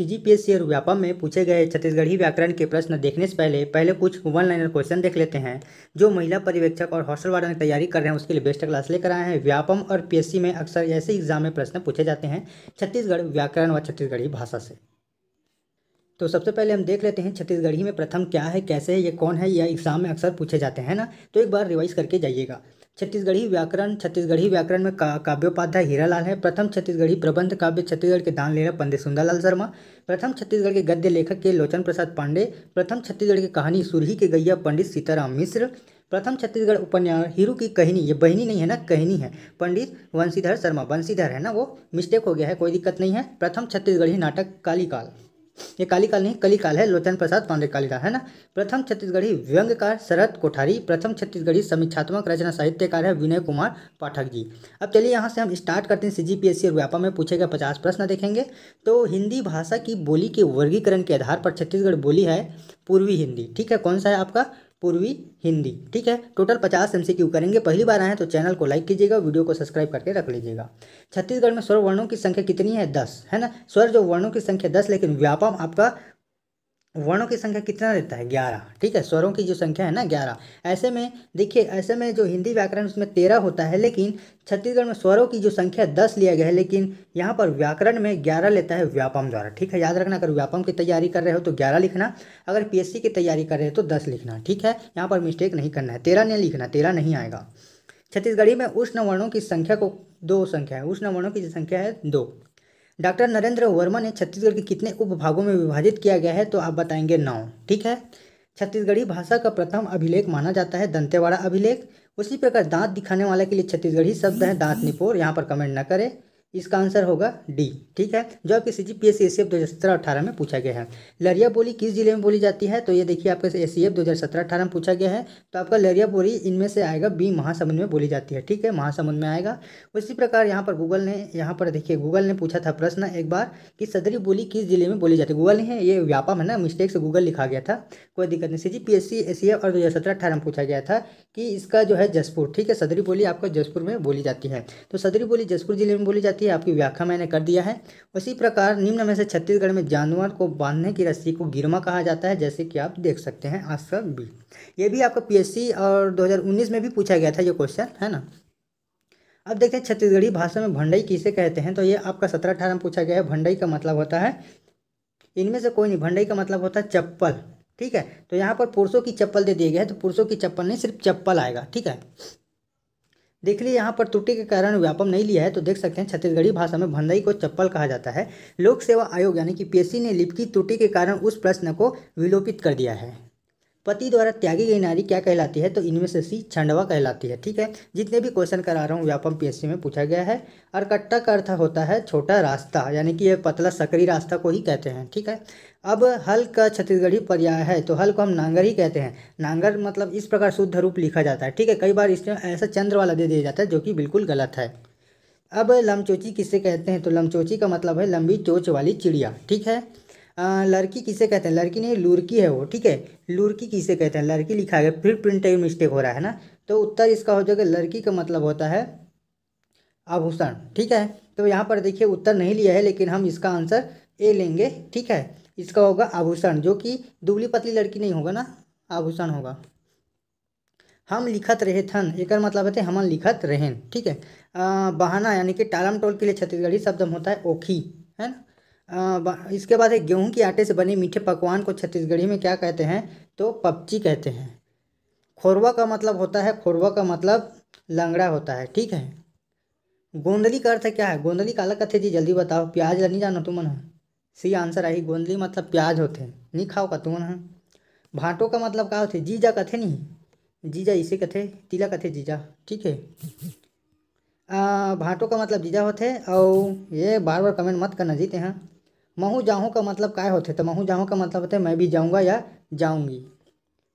सी और व्यापम में पूछे गए छत्तीसगढ़ी व्याकरण के प्रश्न देखने से पहले पहले कुछ वन लाइनर क्वेश्चन देख लेते हैं जो महिला पर्यवेक्षक और हॉस्टल वार्डन की तैयारी कर रहे हैं उसके लिए बेस्ट क्लास लेकर आए हैं व्यापम और पीएससी में अक्सर ऐसे एग्जाम में प्रश्न पूछे जाते हैं छत्तीसगढ़ व्याकरण व छत्तीसगढ़ी भाषा से तो सबसे पहले हम देख लेते हैं छत्तीसगढ़ी में प्रथम क्या है कैसे है ये कौन है यह एग्जाम में अक्सर पूछे जाते हैं ना तो एक बार रिवाइज करके जाइएगा छत्तीसगढ़ी व्याकरण छत्तीसगढ़ी व्याकरण में का, काव्योपाध्याय हीरालाल है प्रथम छत्तीसगढ़ी प्रबंध काव्य छत्तीसगढ़ के दान लेरा पंडित सुंदरलाल शर्मा प्रथम छत्तीसगढ़ के गद्य लेखक के लोचन प्रसाद पांडे प्रथम छत्तीसगढ़ की कहानी सुरही के गैया पंडित सीताराम मिश्र प्रथम छत्तीसगढ़ उपन्यास हीरू की कहनी ये बहनी नहीं है ना कहनी है पंडित वंशीधर शर्मा वंशीधर है ना वो मिस्टेक हो गया है कोई दिक्कत नहीं है प्रथम छत्तीसगढ़ी नाटक काली काल ये काली काल नहीं कली काल है लोचन प्रसाद पांडेकालीलाल है ना प्रथम छत्तीसगढ़ी व्यंग्यकार शरद कोठारी प्रथम छत्तीसगढ़ी समीक्षात्मक रचना साहित्यकार है विनय कुमार पाठक जी अब चलिए यहाँ से हम स्टार्ट करते हैं सी जी पी एस सी और व्यापा में पूछे गए पचास प्रश्न देखेंगे तो हिंदी भाषा की बोली के वर्गीकरण के आधार पर छत्तीसगढ़ बोली है पूर्वी हिंदी ठीक है कौन सा है आपका पूर्वी हिंदी ठीक है टोटल पचास एम करेंगे पहली बार आए हैं तो चैनल को लाइक कीजिएगा वीडियो को सब्सक्राइब करके रख लीजिएगा छत्तीसगढ़ में स्वर वर्णों की संख्या कितनी है दस है ना स्वर जो वर्णों की संख्या दस लेकिन व्यापम आपका वर्णों की संख्या कितना देता है ग्यारह ठीक है स्वरों की जो संख्या है ना ग्यारह ऐसे में देखिए ऐसे में जो हिंदी व्याकरण उसमें तेरह होता है लेकिन छत्तीसगढ़ में स्वरों की जो संख्या दस लिया गया है लेकिन यहाँ पर व्याकरण में ग्यारह लेता है व्यापम द्वारा ठीक है याद रखना अगर व्यापम की तैयारी कर रहे हो तो ग्यारह लिखना अगर पी की तैयारी कर रहे हो तो दस लिखना ठीक है यहाँ पर मिस्टेक नहीं करना है तेरह नहीं लिखना तेरह नहीं आएगा छत्तीसगढ़ी में उष्ण वर्णों की संख्या को दो संख्या है उष्ण वर्णों की संख्या है दो डॉक्टर नरेंद्र वर्मा ने छत्तीसगढ़ के कितने उपभागों में विभाजित किया गया है तो आप बताएंगे नौ ठीक है छत्तीसगढ़ी भाषा का प्रथम अभिलेख माना जाता है दंतेवाड़ा अभिलेख उसी प्रकार दांत दिखाने वाले के लिए छत्तीसगढ़ी शब्द है दांत निपोर यहाँ पर कमेंट न करें इसका आंसर होगा डी ठीक है जो आपके C G P S C S C F दो हज़ार सत्रह अठारह में पूछा गया है लरिया बोली किस जिले में बोली जाती है तो ये देखिए आपके एस सी एफ दो हज़ार सत्रह अठारह में पूछा गया है तो आपका लरिया बोली इनमें से आएगा बी महासमुंद में बोली जाती है ठीक है महासमुंद में आएगा उसी प्रकार यहाँ पर गूगल ने यहाँ पर देखिए गूगल ने पूछा था प्रश्न एक बार कि सदरी बोली किस जिले में बोली जाती है गूगल ने ये व्यापम है ना मिस्टेक से गूगल लिखा गया था कोई दिक्कत नहीं C G P S C S C F और दो हज़ार सत्रह अठारह में पूछा गया था कि इसका जो है जसपुर ठीक है सदरी बोली आपका जसपुर में बोली जाती है तो सदरी बोली जसपुर जिले में बोली जाती है है आपकी व्याख्या मैंने कर दिया है उसी प्रकार निम्न में से छत्तीसगढ़ में जानवर को बांधने की रस्सी को गिरमा कहा जाता है जैसे कि आप देख सकते हैं आंसर बी ये भी आपका पीएससी और 2019 में भी पूछा गया था ये क्वेश्चन है ना अब देखते हैं छत्तीसगढ़ी भाषा में भंडई किसे कहते हैं तो ये आपका सत्रह अठारह में पूछा गया है भंडई का मतलब होता है इनमें से कोई नहीं भंडई का मतलब होता है चप्पल ठीक है तो यहाँ पर पुरुषों की चप्पल दे दिए गए हैं तो पुरुषों की चप्पल नहीं सिर्फ चप्पल आएगा ठीक है देख लीजिए यहाँ पर त्रुटि के कारण व्यापम नहीं लिया है तो देख सकते हैं छत्तीसगढ़ी भाषा में भंडई को चप्पल कहा जाता है लोक सेवा आयोग यानी कि पीएससी ने लिपकी त्रुटि के कारण उस प्रश्न को विलोपित कर दिया है पति द्वारा त्यागी गई नारी क्या कहलाती है तो इनमें से सी छंडवा कहलाती है ठीक है जितने भी क्वेश्चन करा रहा हूँ व्यापम पीएससी में पूछा गया है और कट्टा का अर्थ होता है छोटा रास्ता यानी कि यह पतला सकरी रास्ता को ही कहते हैं ठीक है अब हल का छत्तीसगढ़ी पर्याय है तो हल को हम नांगर ही कहते हैं नांगर मतलब इस प्रकार शुद्ध रूप लिखा जाता है ठीक है कई बार इसमें ऐसा चंद्र वाला दे दिया जाता है जो कि बिल्कुल गलत है अब लमचोची किसे कहते हैं तो लमचोची का मतलब है लंबी चोच वाली चिड़िया ठीक है आ, लड़की किसे कहते हैं लड़की नहीं लुरकी है वो ठीक है लुरकी किसे कहते हैं लड़की लिखा गया फिर प्रिंट मिस्टेक हो रहा है ना तो उत्तर इसका हो जाएगा लड़की का मतलब होता है आभूषण ठीक है तो यहाँ पर देखिए उत्तर नहीं लिया है लेकिन हम इसका आंसर ए लेंगे ठीक है इसका होगा आभूषण जो कि दुबली पतली लड़की नहीं होगा ना आभूषण होगा हम लिखत रहे थन एक मतलब होते हमन लिखत रहें ठीक है बहाना यानी कि टालम टोल के लिए छत्तीसगढ़ी शब्द होता है ओखी है ना इसके बाद है गेहूं के आटे से बने मीठे पकवान को छत्तीसगढ़ी में क्या कहते हैं तो पपची कहते हैं खोरवा का मतलब होता है खोरवा का मतलब लंगड़ा होता है ठीक है गोंदली का अर्थ क्या है गोंदली का अलग कथे जी जल्दी बताओ प्याज ला नहीं जाना तुम सी आंसर आई गोंदली मतलब प्याज होते नहीं खाओ का तुम है भाटो का मतलब क्या होते जीजा कथे नहीं जीजा इसे कथे तिला कथे जीजा ठीक है भाटो का मतलब जीजा होते और ये बार बार कमेंट मत करना जीते हैं महू जाहूँ का मतलब काय होते तो महू जाहूँ का मतलब होता है मैं भी जाऊँगा या जाऊँगी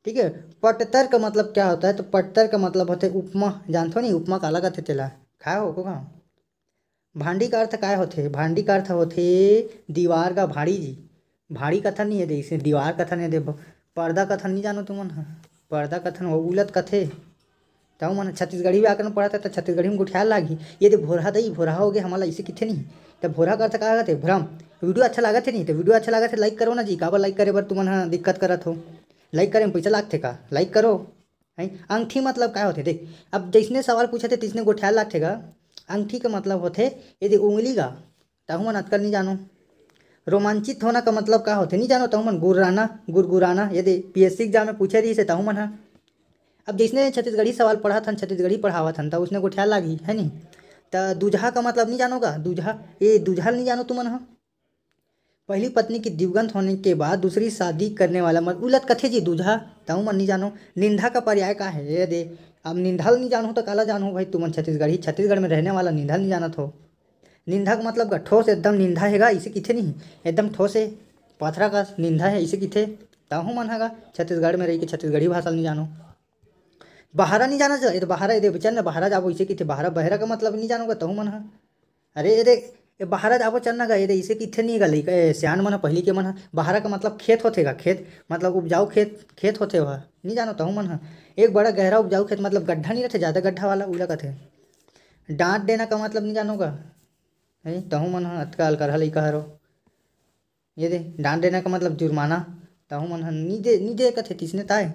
ठीक है पटतर का मतलब क्या होता है तो पटतर का मतलब होता है उपमा जानते हो नहीं उपमा का अलग अर्थ तेला खाए हो को भांडी का अर्थ काय होते भांडी का अर्थ होते दीवार का भाड़ी जी भाड़ी कथन नहीं है जैसे दीवार कथन है दे पर्दा कथन नहीं जानो तुम पर्दा कथन हो उलत कथे तो मन छत्तीसगढ़ी भी आकर पढ़ा था तो छत्तीसगढ़ी में गुठियाल लागी ये दे तो भोरा दई भोरा हो गया हमारा इसे कितने नहीं तो भोरा का अर्थ क्या कहते भ्रम वीडियो अच्छा लगा थे नहीं तो वीडियो अच्छा लगा थे लाइक करो ना जी काबर लाइक करे पर तुमन हाँ दिक्कत करत हो लाइक करे में पैसा लागते का लाइक करो है अंगठी मतलब क्या होते देख अब जैसने सवाल पूछे थे तैसने गोठियाल लागते का अंगठी का मतलब होते यदि उंगली का तहु मन अतकर नहीं जानो रोमांचित होना का मतलब का होते नहीं जानो तहु मन गुर्राना गुरगुराना यदि पी एस सी एग्जाम में पूछे रही से तो मन हाँ अब जैसने छत्तीसगढ़ी सवाल पढ़ा था छत्तीसगढ़ी पढ़ावा था तो उसने गोठियाल लागी है नहीं तो दूझा का मतलब नहीं जानोगा दूझा ये दूझाल नहीं जानो तुमन हाँ पहली पत्नी की दिवगंत होने के बाद दूसरी शादी करने वाला मन उलत कथे जी दूझा तू मन नहीं जानो निंदा का पर्याय का है दे अब निंदा नहीं जानो तो काला जानो भाई तुम छत्तीसगढ़ ही छत्तीसगढ़ में रहने वाला निंदा नहीं जानत हो निंदा का मतलब का ठोस एकदम निंदा हैगा इसे किथे नहीं एकदम ठोस है पथरा का निंदा है इसे किथे ताहू मन हैगा छत्तीसगढ़ में रही कि छत्तीसगढ़ी भाषा नहीं जानो बाहरा नहीं जाना चाहिए तो बाहरा दे बेचैन ना बाहरा जाबो इसे किथे बाहरा बहरा का मतलब नहीं जानोगा तहू मन है अरे अरे ए बाहर दाबो चल ना गए दे इसे इतने नहीं गली सियान मन पहली के मन है बाहर का मतलब खेत होते गा खेत मतलब उपजाऊ खेत खेत होते वह नहीं जानो तहु मन ह हाँ। एक बड़ा गहरा उपजाऊ खेत मतलब गड्ढा नहीं रहते ज़्यादा गड्ढा वाला उला कथे डांट देना का मतलब नहीं जानोगा का है तहु मन ह हाँ, अतका अलकर हल कह रो ये दे डांट देना का मतलब जुर्माना तहु मन ह हाँ, नीचे नीजे कथे किसने ताए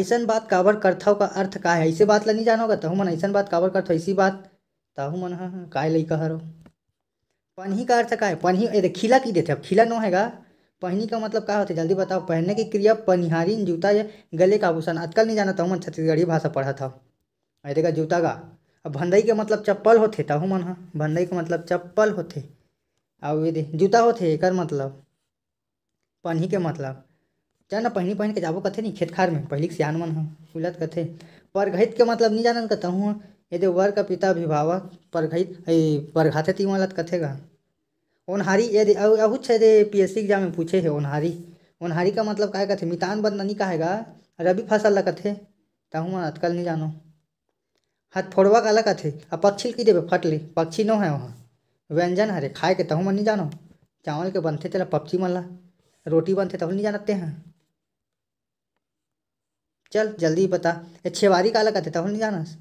ऐसा बात काबर करथव का अर्थ का है ऐसे बात ला नहीं जानोगा तहु मन ऐसा बात काबर करथव ऐसी बात तहु मन ह काय लई कह रो पन्ही का अर्थ का है पन्ही ये खिला की देते अब खिला न होगा पहनी का मतलब क्या होता है जल्दी बताओ पहनने की क्रिया पनिहारी जूता या गले का आभूषण आजकल नहीं जाना था मन छत्तीसगढ़ी भाषा पढ़ा था अरे देखा जूता का अब भंडई के मतलब चप्पल होते तहु मन हाँ भंडई का मतलब चप्पल होते और मतलब ये जूता होते एक मतलब पन्ही के मतलब चल ना पहनी पहन के जाबो कथे नहीं खेत खार में पहली सियान मन हाँ उलत कथे परघहित के मतलब नहीं जानन कहता हूँ यदि वर का पिता अभिभावक परघात परघाते तीन वाला तो कथेगा ओनहारी यदि अहू यदि पी एस सी एग्जाम में पूछे है ओनहारी ओनहारी का मतलब का कथे मितान बद नहीं कहेगा रबी फसल ला कथे तहु वहाँ अटकल नहीं जानो हाथ फोड़वा का अलग कथे आ पक्षी की देवे फटली पक्षी नो है वहाँ व्यंजन हरे खाए के तहू मन नहीं जानो चावल के बनते तेरा पक्षी मल्ला रोटी बनते तब नहीं जानते हैं चल जल्दी बता छेवारी का अलग कथे तब नहीं जानस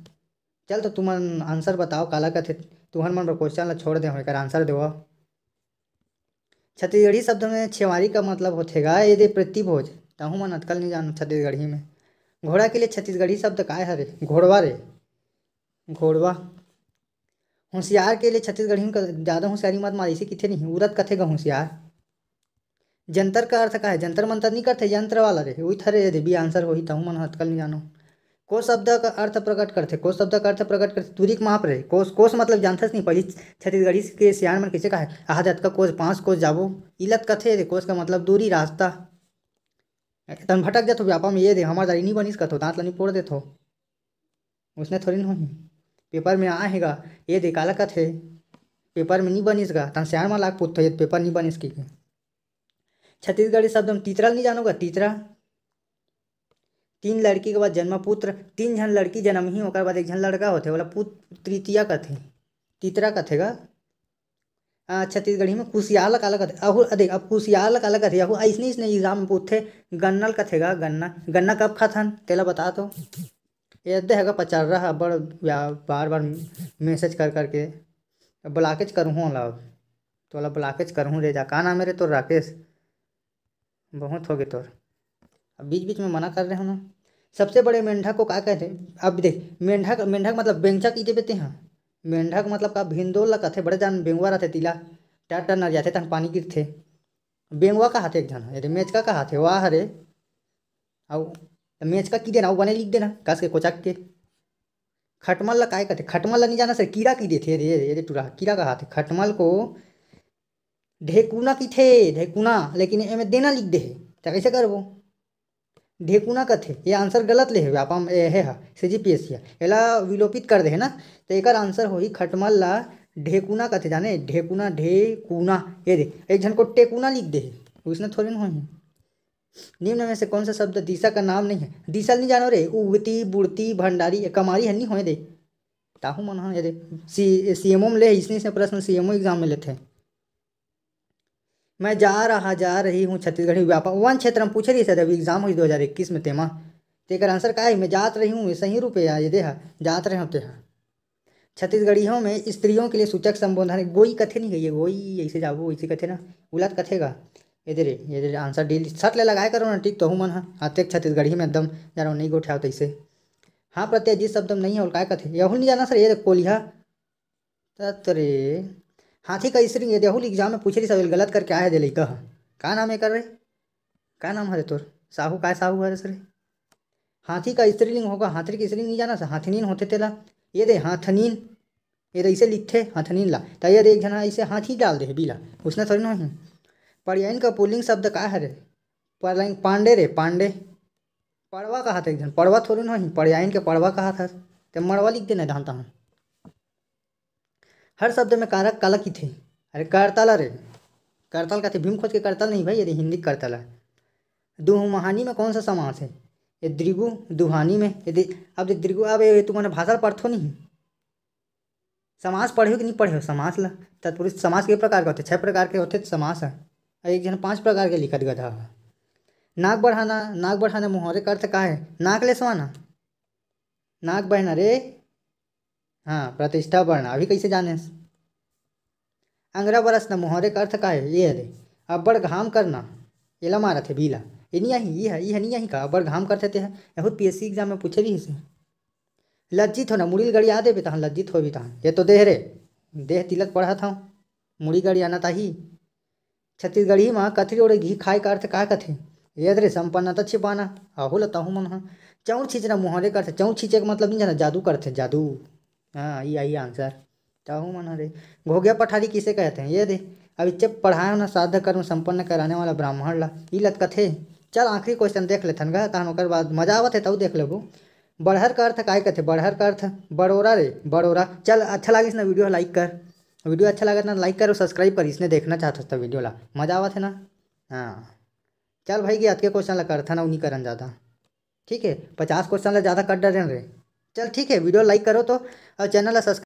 चल तो तुम आंसर बताओ काला कथे तुम्हार मन पर क्वेश्चन छोड़ दे एक आंसर देव छत्तीसगढ़ी शब्द में छेवारी का मतलब होतेगा यदि प्रतिभोज तहूँ मन अटकल नहीं जानो छत्तीसगढ़ी में घोड़ा के लिए छत्तीसगढ़ी शब्द का है रे घोड़वा रे घोड़वा होशियार के लिए छत्तीसगढ़ी में ज़्यादा होशियारी मत मार इसी किथे नहीं उरत कथेगा होशियार जंतर का अर्थ का है जंतर मंतर नहीं करते यंत्र वाला रे वही थरे यदि भी आंसर ही तहूँ मन हथकल नहीं जानो को शब्द का अर्थ प्रकट करते को शब्द का अर्थ प्रकट करते तुरिक महाप्रय कोश कोश मतलब जानते नहीं पहली छत्तीसगढ़ी के सियान मन किसे का है आहदत का कोश पाँच कोश जाबो इलत कथे कोश का मतलब दूरी रास्ता तन भटक जाते व्यापा में ये दे हमार दारी नहीं बनिस कथो दांत लनी फोड़ देते उसने थोड़ी नहीं पेपर में आएगा ये दे काला कथे पेपर में नहीं बनिस गा तन सियान मन लाख पूछते पेपर नहीं बनिस की छत्तीसगढ़ी शब्द हम तीतरा नहीं जानोगा तीतरा तीन लड़की के बाद जन्म पुत्र तीन झन लड़की ही होकर बाद एक झन लड़का होते वाला पुत्र तृतीया कथे तीतरा कथे का छत्तीसगढ़ी में कुशियाल का कथे अहू अधिक अब कुशियाल अलग कथे अहू ऐसने इसने एग्जाम में पूछते गन्नल कथे गन्ना गन्ना कब खाथन तेला बता तो यदि है पचर्रा रहा बड़ बार बार मैसेज कर करके ब्लाकेज करूँ ओला तो वाला ब्लाकेज करूँ रे जा का नाम मेरे तो राकेश बहुत हो गए तोर अब बीच बीच में मना कर रहे हो ना सबसे बड़े मेंढक को क्या कहते अब देख मेंढक मेंढक मतलब बेंचा की देते हैं मेंढक मतलब का भिंदोल लगा कहते बड़े जान बेंगुआ रहते तिला टाट टाट नर जाते तन पानी गिरते बेंगुआ का हाथ एक जन अरे तो मेचका का हाथ है वाह अरे तो मेचका की देना वो बने लिख देना कस के कोचक के खटमल का कहते खटमल नहीं जाना सर कीड़ा की देते अरे अरे टूरा कीड़ा का हाथ है खटमल को ढेकुना की थे ढेकुना लेकिन एमें देना लिख दे तो कैसे करबो ढेकुना कथे ये आंसर गलत ले है आप सी जी पी एस सी एला विलोपित कर दे है ना तो एक आंसर हो खटमल ला ढेकुना कथे जाने ढेकुना ढेकुना ये दे एक झन को टेकुना लिख दे उसने थोड़ी ना हो निम्न में से कौन सा शब्द दिशा का नाम नहीं है दिशा नहीं जानो रे उगती बुढ़ती भंडारी कमारी है नहीं हो दे ताहू मन ये सी सी एम ओ में ले इसने से प्रश्न सी एम ओ एग्जाम में लेते हैं मैं जा रहा जा रही हूँ छत्तीसगढ़ी व्यापार वन क्षेत्र में पूछे रही सर अभी एग्जाम हुई दो हज़ार इक्कीस में तेमा तेकर तो आंसर का है मैं जात रही हूँ सही रुपया ये देहा जात रहे होते तेहा छत्तीसगढ़ियों में स्त्रियों के लिए सूचक संबोधन गोई कथे नहीं गई गोई ऐसे जाबो ऐसे कथे ना उलत कथेगा ये दे आंसर डील सट ले लगाए करो ना ठीक तो हूँ मन हाँ।, हाँ तेक छत्तीसगढ़ी में एकदम जानो नहीं गोठाओ तैसे तो हाँ प्रत्यय जिस शब्द नहीं है उल्का कथे यहू नहीं जाना सर ये तो कोलिया तत्रे हाथी का स्त्री ये देहुल एग्जाम में पूछ रही सवेल गलत करके आया दे कह का नाम है कर रहे का नाम है तोर साहू का साहू है सर हाथी का स्त्रीलिंग होगा हाथी की स्त्रीलिंग नहीं जाना हाथनीन होते थे ला ये दे हाथनीन ये दे इसे लिखते हाथनीन ला तो ये देख जाना इसे हाथी डाल दे बीला उसने थोड़ी ना ही पर्यायन का पुलिंग शब्द का है रे पर्यायन पांडे रे पांडे पड़वा कहा था एक जन पड़वा थोड़ी ना ही पर्यायन के पड़वा कहा था तो मड़वा लिख देना जानता हूँ हर शब्द में कारक कलक ही थे अरे करताल अरे करताल का थे भीम खोज के करतल नहीं भाई यदि तो हिंदी करतल है महानी में कौन सा समास है ये द्रिगु दुहानी में यदि अब द्रिगु अब ये तुम्हारा भाषा पढ़ो नहीं समास पढ़े हो कि नहीं पढ़े हो समास ला तत्पुरुष समास के प्रकार के होते छह प्रकार के होते तो समास है और एक जन पांच प्रकार के लिखत गधा है नाक बढ़ाना नाक बढ़ाना मुहरे का अर्थ का है नाक ले सवाना नाक बहना रे हाँ प्रतिष्ठा वर्ण अभी कैसे जाने अंग्रा बरस न मुहरे का अर्थ का है ये अरे अब्बड़ घाम करना एला मारत है बीला ये नहीं आई ये है ये नहीं आई का अब्बड़ घाम करते थे यहूद पी एस सी एग्जाम में पूछे भी इसे लज्जित हो ना मुड़ी गड़ी आ देवे तहाँ लज्जित हो भी तहाँ ये तो देह रे देह तिलक पढ़ा था मुड़ी गड़ी आना ही छत्तीसगढ़ी माँ कथरी और घी खाए का अर्थ का कथे यदरे संपन्नता तो छिपाना आहू लता हूँ मन हाँ चौं छिचना मुहरे करते चौं छींचे का मतलब नहीं जाना जादू करते जादू हाँ ये आई आंसर चाहू मना रे घोघिया पठारी किसे कहते हैं ये दे अविच्य पढ़ाए ना साध कर्म संपन्न कराने वाला ब्राह्मण ला ये कथे चल आखिरी क्वेश्चन देख लेथन गा तहन ओकर बाद मजा आवत है तब देख लेबू बढ़हर का अर्थ काय कथे बढ़हर का अर्थ बड़ोरा रे बड़ोरा चल अच्छा लगे ना वीडियो लाइक कर वीडियो अच्छा लगे ना लाइक कर और सब्सक्राइब कर इसने देखना चाहते हो वीडियो ला मजा आवत है ना हाँ चल भाई कि आज के क्वेश्चन ला था ना उन्हीं करन ज़्यादा ठीक है पचास क्वेश्चन ला ज़्यादा कट डर रे चल ठीक है वीडियो लाइक करो तो और चैनल सब्सक्राइब